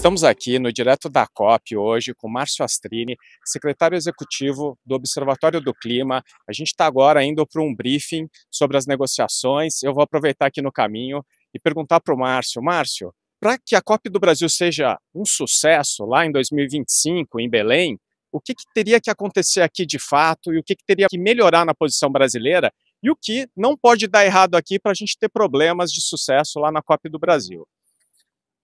Estamos aqui no Direto da COP hoje com Márcio Astrini, secretário executivo do Observatório do Clima. A gente está agora indo para um briefing sobre as negociações. Eu vou aproveitar aqui no caminho e perguntar para o Márcio. Márcio, para que a COP do Brasil seja um sucesso lá em 2025, em Belém, o que, que teria que acontecer aqui de fato e o que, que teria que melhorar na posição brasileira e o que não pode dar errado aqui para a gente ter problemas de sucesso lá na COP do Brasil?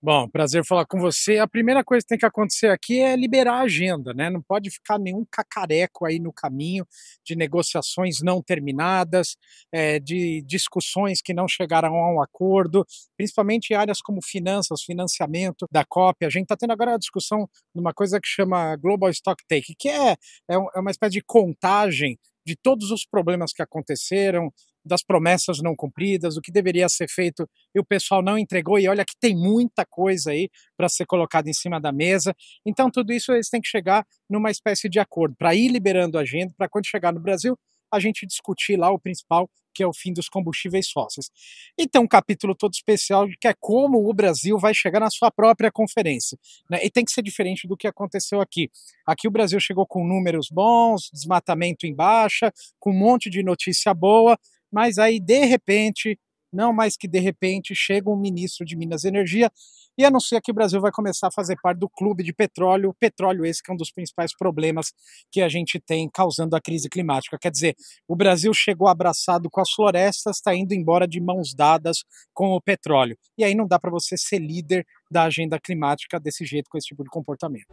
Bom, prazer falar com você. A primeira coisa que tem que acontecer aqui é liberar a agenda, né? Não pode ficar nenhum cacareco aí no caminho de negociações não terminadas, é, de discussões que não chegaram a um acordo, principalmente em áreas como finanças, financiamento da COP. A gente está tendo agora a discussão de uma coisa que chama Global Stock Take, que é, é, é uma espécie de contagem de todos os problemas que aconteceram, das promessas não cumpridas, o que deveria ser feito e o pessoal não entregou. E olha que tem muita coisa aí para ser colocada em cima da mesa. Então, tudo isso eles têm que chegar numa espécie de acordo para ir liberando a agenda, para quando chegar no Brasil, a gente discutir lá o principal, que é o fim dos combustíveis fósseis. E então, tem um capítulo todo especial que é como o Brasil vai chegar na sua própria conferência. Né? E tem que ser diferente do que aconteceu aqui. Aqui o Brasil chegou com números bons, desmatamento em baixa, com um monte de notícia boa, mas aí de repente, não mais que de repente, chega um ministro de Minas e Energia e anuncia que o Brasil vai começar a fazer parte do clube de petróleo, petróleo esse que é um dos principais problemas que a gente tem causando a crise climática. Quer dizer, o Brasil chegou abraçado com as florestas, está indo embora de mãos dadas com o petróleo. E aí não dá para você ser líder da agenda climática desse jeito, com esse tipo de comportamento.